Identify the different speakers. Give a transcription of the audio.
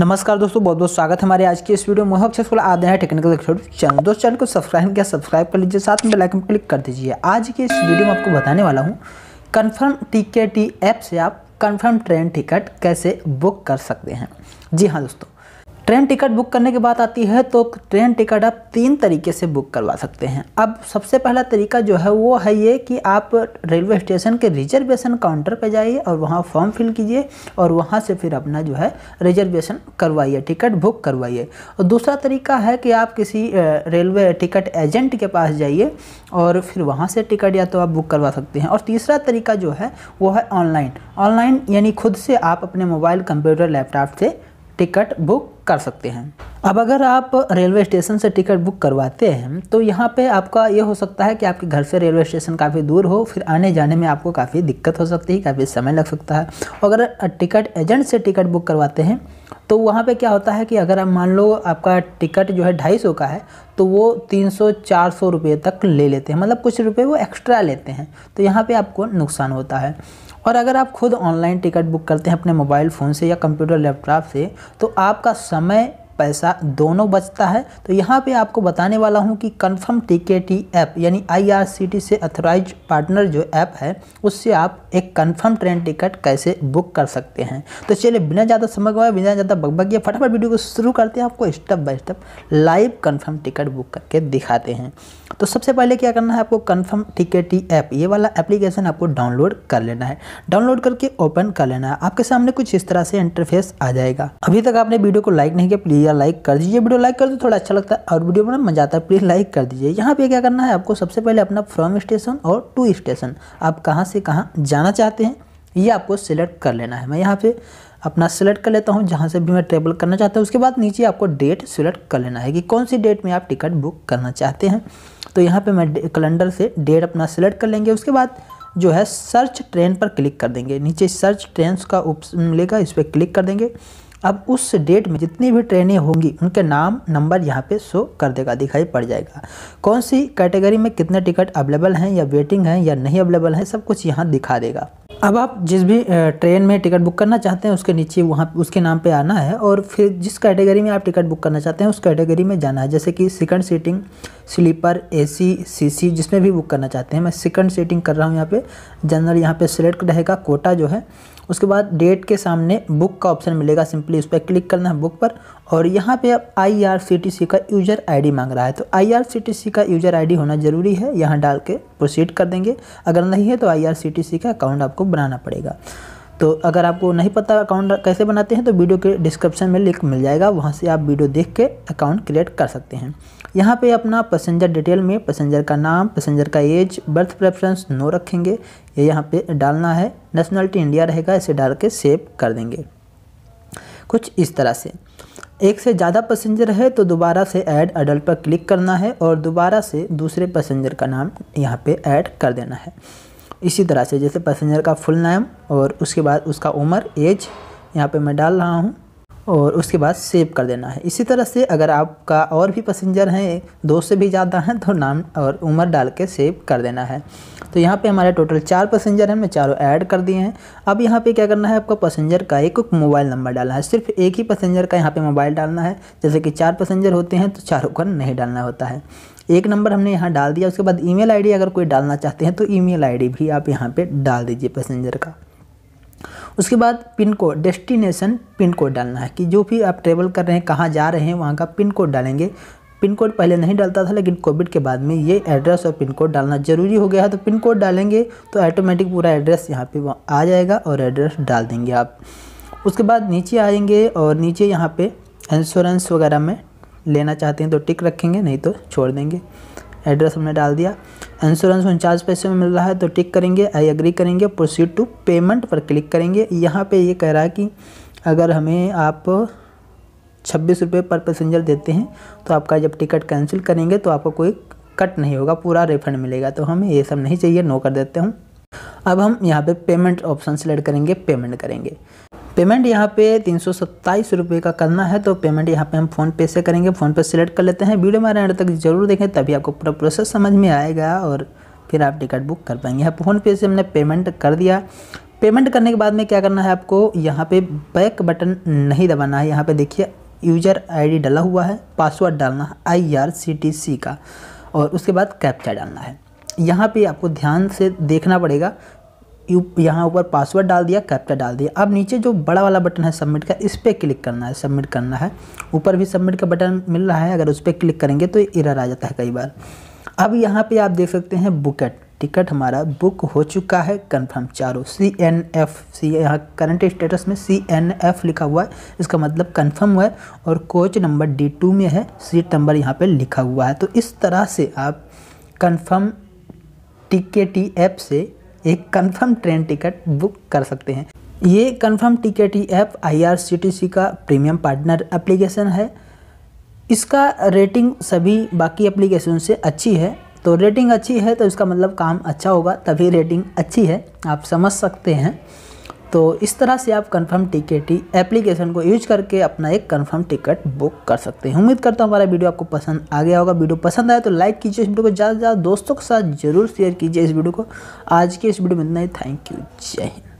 Speaker 1: नमस्कार दोस्तों बहुत बहुत स्वागत हमारे आज की इस वीडियो में मोहक्ष आदि है हैं टेक्निकल एक्सपर्ट चैनल दोस्त चैनल को सब्सक्राइब किया सब्सक्राइब कर लीजिए साथ में बेल आइकन क्लिक कर दीजिए आज की इस वीडियो में आपको बताने वाला हूँ कन्फर्म टिकट ऐप से आप कन्फर्म ट्रेन टिकट कैसे बुक कर सकते हैं जी हाँ दोस्तों ट्रेन टिकट बुक करने की बात आती है तो ट्रेन टिकट आप तीन तरीके से बुक करवा सकते हैं अब सबसे पहला तरीका जो है वो है ये कि आप रेलवे स्टेशन के रिजर्वेशन काउंटर पर जाइए और वहाँ फॉर्म फिल कीजिए और वहाँ से फिर अपना जो है रिजर्वेशन करवाइए टिकट बुक करवाइए और दूसरा तरीका है कि आप किसी रेलवे टिकट एजेंट के पास जाइए और फिर वहाँ से टिकट या तो आप बुक करवा सकते हैं और तीसरा तरीका जो है वो है ऑनलाइन ऑनलाइन यानी खुद से आप अपने मोबाइल कंप्यूटर लैपटॉप से टिकट बुक कर सकते हैं अब अगर आप रेलवे स्टेशन से टिकट बुक करवाते हैं तो यहाँ पे आपका ये हो सकता है कि आपके घर से रेलवे स्टेशन काफ़ी दूर हो फिर आने जाने में आपको काफ़ी दिक्कत हो सकती है काफ़ी समय लग सकता है और अगर टिकट एजेंट से टिकट बुक करवाते हैं तो वहाँ पे क्या होता है कि अगर आप मान लो आपका टिकट जो है ढाई सौ का है तो वो तीन सौ चार सौ रुपये तक ले लेते हैं मतलब कुछ रुपये वो एक्स्ट्रा लेते हैं तो यहाँ पर आपको नुकसान होता है और अगर आप खुद ऑनलाइन टिकट बुक करते हैं अपने मोबाइल फ़ोन से या कंप्यूटर लैपटॉप से तो आपका समय पैसा दोनों बचता है तो यहाँ पे आपको बताने वाला हूँ कि कंफर्म टीकेटी ऐप यानी आईआरसीटी से अथोराइज पार्टनर जो ऐप है उससे आप एक कंफर्म ट्रेन टिकट कैसे बुक कर सकते हैं तो चलिए बिना ज़्यादा समय गवाए बिना ज़्यादा ये फटाफट वीडियो को शुरू करते हैं आपको step by step live confirm ticket book करके दिखाते हैं तो सबसे पहले क्या करना है आपको कन्फर्म टिकेटी ऐप ये वाला एप्लीकेशन आपको डाउनलोड कर लेना है डाउनलोड करके ओपन कर लेना है आपके सामने कुछ इस तरह से इंटरफेस आ जाएगा अभी तक आपने वीडियो को लाइक नहीं किया प्लीज़ दिया लाइक कर दीजिए वीडियो लाइक कर दो थोड़ा अच्छा लगता है और वीडियो बना मजा आता है प्लीज़ लाइक कर दीजिए यहाँ पे क्या करना है आपको सबसे पहले अपना फ्रॉम स्टेशन और टू स्टेशन आप कहाँ से कहाँ जाना चाहते हैं ये आपको सिलेक्ट कर लेना है मैं यहाँ पे अपना सिलेक्ट कर लेता हूँ जहाँ से भी मैं ट्रेवल करना चाहता हूँ उसके बाद नीचे आपको डेट सिलेक्ट कर लेना है कि कौन सी डेट में आप टिकट बुक करना चाहते हैं तो यहाँ पे मैं कैलेंडर से डेट अपना सिलेक्ट कर लेंगे उसके बाद जो है सर्च ट्रेन पर क्लिक कर देंगे नीचे सर्च ट्रेन का ऑप्शन मिलेगा इस पर क्लिक कर देंगे अब उस डेट में जितनी भी ट्रेनें होंगी उनके नाम नंबर यहाँ पे शो कर देगा दिखाई पड़ जाएगा कौन सी कैटेगरी में कितने टिकट अवेलेबल हैं या वेटिंग हैं या नहीं अवेलेबल हैं सब कुछ यहाँ दिखा देगा अब आप जिस भी ट्रेन में टिकट बुक करना चाहते हैं उसके नीचे वहाँ उसके नाम पे आना है और फिर जिस कैटेगरी में आप टिकट बुक करना चाहते हैं उस कैटेगरी में जाना है जैसे कि second seating sleeper AC CC जिसमें भी बुक करना चाहते हैं मैं सेकंड सीटिंग कर रहा हूँ यहाँ पे जनरल यहाँ पे सिलेक्ट रहेगा कोटा जो है उसके बाद डेट के सामने बुक का ऑप्शन मिलेगा सिंपली उस पर क्लिक करना है बुक पर और यहाँ पे अब आई का यूज़र आईडी मांग रहा है तो आई का यूज़र आईडी होना ज़रूरी है यहाँ डाल के प्रोसीड कर देंगे अगर नहीं है तो आई का अकाउंट आपको बनाना पड़ेगा तो अगर आपको नहीं पता अकाउंट कैसे बनाते हैं तो वीडियो के डिस्क्रिप्शन में लिंक मिल जाएगा वहाँ से आप वीडियो देख के अकाउंट क्रिएट कर सकते हैं यहाँ पे अपना पैसेंजर डिटेल में पैसेंजर का नाम पैसेंजर का एज बर्थ प्रेफरेंस नो रखेंगे ये यह यहाँ पे डालना है नेशनलिटी इंडिया रहेगा इसे डाल के सेव कर देंगे कुछ इस तरह से एक से ज़्यादा पैसेंजर है तो दोबारा से ऐड अडल्ट पर क्लिक करना है और दोबारा से दूसरे पैसेंजर का नाम यहाँ पर ऐड कर देना है इसी तरह से जैसे पैसेंजर का फुल नाम और उसके बाद उसका उम्र एज यहाँ पे मैं डाल रहा हूँ और उसके बाद सेव कर देना है इसी तरह से अगर आपका और भी पसेंजर हैं दो से भी ज़्यादा हैं तो नाम और उम्र डाल के सेव कर देना है तो यहाँ पे हमारे टोटल चार पसेंजर हैं मैं चारों ऐड कर दिए हैं अब यहाँ पे क्या करना है आपको पैसेंजर का एक मोबाइल नंबर डालना है सिर्फ एक ही पैसेंजर का यहाँ पे मोबाइल डालना है जैसे कि चार पसेंजर होते हैं तो चारों का नहीं डालना होता है एक नंबर हमने यहाँ डाल दिया उसके बाद ईमेल आईडी अगर कोई डालना चाहते हैं तो ईमेल आईडी भी आप यहाँ पर डाल दीजिए पसेंजर का उसके बाद pin code destination pin code डालना है कि जो भी आप ट्रेवल कर रहे हैं कहाँ जा रहे हैं वहाँ का पिन कोड डालेंगे पिन कोड पहले नहीं डालता था लेकिन कोविड के बाद में ये एड्रेस और पिन कोड डालना ज़रूरी हो गया है तो पिन कोड डालेंगे तो ऑटोमेटिक पूरा एड्रेस यहाँ पे आ जाएगा और एड्रेस डाल देंगे आप उसके बाद नीचे आएंगे और नीचे यहाँ पे इंश्योरेंस वगैरह में लेना चाहते हैं तो टिक रखेंगे नहीं तो छोड़ देंगे एड्रेस हमने डाल दिया इंश्योरेंस उनचास पैसे में मिल रहा है तो टिक करेंगे आई एग्री करेंगे प्रोसीड टू पेमेंट पर क्लिक करेंगे यहाँ पे ये कह रहा है कि अगर हमें आप छब्बीस रुपये पर पैसेंजर देते हैं तो आपका जब टिकट कैंसिल करेंगे तो आपको कोई कट नहीं होगा पूरा रिफंड मिलेगा तो हमें ये सब नहीं चाहिए नो कर देते हूँ अब हम यहाँ पे पेमेंट ऑप्शन सेलेक्ट करेंगे पेमेंट करेंगे पेमेंट यहाँ पे तीन सौ का करना है तो पेमेंट यहाँ पे हम फ़ोन पे से करेंगे फ़ोन पे सेलेक्ट कर लेते हैं वीडियो हमारे एंड तक जरूर देखें तभी आपको पूरा प्रोसेस समझ में आएगा और फिर आप टिकट बुक कर पाएंगे यहाँ फ़ोन पे से हमने पेमेंट कर दिया पेमेंट करने के बाद में क्या करना है आपको यहाँ पे बैक बटन नहीं दबाना है यहाँ पे देखिए यूजर आईडी डाला हुआ है पासवर्ड डालना है सी का और उसके बाद कैप्चा डालना है यहाँ पे आपको ध्यान से देखना पड़ेगा यहाँ ऊपर पासवर्ड डाल दिया कैप्चा डाल दिया अब नीचे जो बड़ा वाला बटन है सबमिट का इस पर क्लिक करना है सबमिट करना है ऊपर भी सबमिट का बटन मिल रहा है अगर उस पर क्लिक करेंगे तो इरर आ जाता है कई बार अब यहाँ पे आप देख सकते हैं बुकेट टिकट हमारा बुक हो चुका है कंफर्म चारों सी एन एफ सी यहाँ करंट स्टेटस में सी एन एफ लिखा हुआ है इसका मतलब कंफर्म हुआ है और कोच नंबर डी टू में है सीट नंबर यहाँ पे लिखा हुआ है तो इस तरह से आप कंफर्म टिकेटी के ऐप से एक कंफर्म ट्रेन टिकट बुक कर सकते हैं ये कंफर्म टिकट ही ऐप आईआरसीटीसी का प्रीमियम पार्टनर एप्लीकेशन है इसका रेटिंग सभी बाकी एप्लीकेशन से अच्छी है तो रेटिंग अच्छी है तो इसका मतलब काम अच्छा होगा तभी रेटिंग अच्छी है आप समझ सकते हैं तो इस तरह से आप कंफर्म टिकट ही एप्लीकेशन को यूज करके अपना एक कंफर्म टिकट बुक कर सकते हैं उम्मीद करता हूँ हमारा वीडियो आपको पसंद आ गया होगा वीडियो पसंद आया तो लाइक कीजिए इस वीडियो को ज़्यादा से ज़्यादा दोस्तों के साथ जरूर शेयर कीजिए इस वीडियो को आज के इस वीडियो में इतना ही थैंक यू जय हिंद